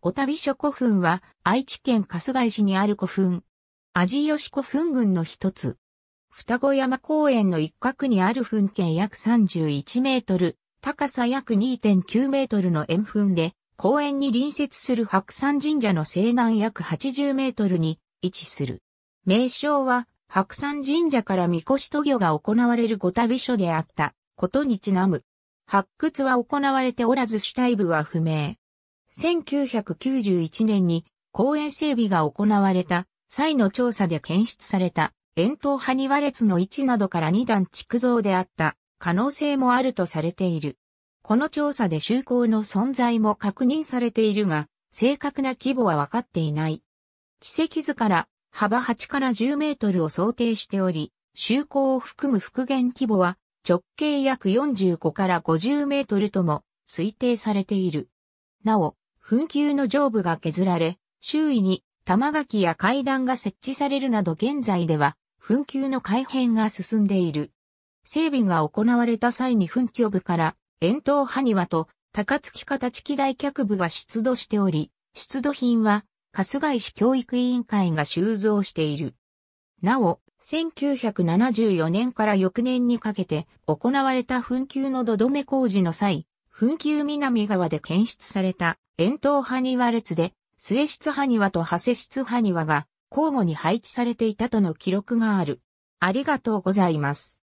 おたびょ古墳は愛知県春日井市にある古墳。味し古墳群の一つ。双子山公園の一角にある墳径約31メートル、高さ約2.9メートルの円墳で、公園に隣接する白山神社の西南約80メートルに位置する。名称は白山神社から神輿渡御が行われる御旅所であったことにちなむ。発掘は行われておらず主体部は不明。1991年に公園整備が行われた際の調査で検出された円筒ハニワ列の位置などから2段築造であった可能性もあるとされている。この調査で就航の存在も確認されているが、正確な規模は分かっていない。地石図から幅8から10メートルを想定しており、就航を含む復元規模は直径約45から50メートルとも推定されている。なお、墳丘の上部が削られ、周囲に玉垣や階段が設置されるなど現在では、墳丘の改変が進んでいる。整備が行われた際に墳丘部から、遠藤埴輪と高槻形地機大脚部が出土しており、出土品は、春日井市教育委員会が収蔵している。なお、1974年から翌年にかけて行われた墳丘の土留め工事の際、紛糾南側で検出された、円筒ハニワ列で、末室ハニワと派生室ハニワが交互に配置されていたとの記録がある。ありがとうございます。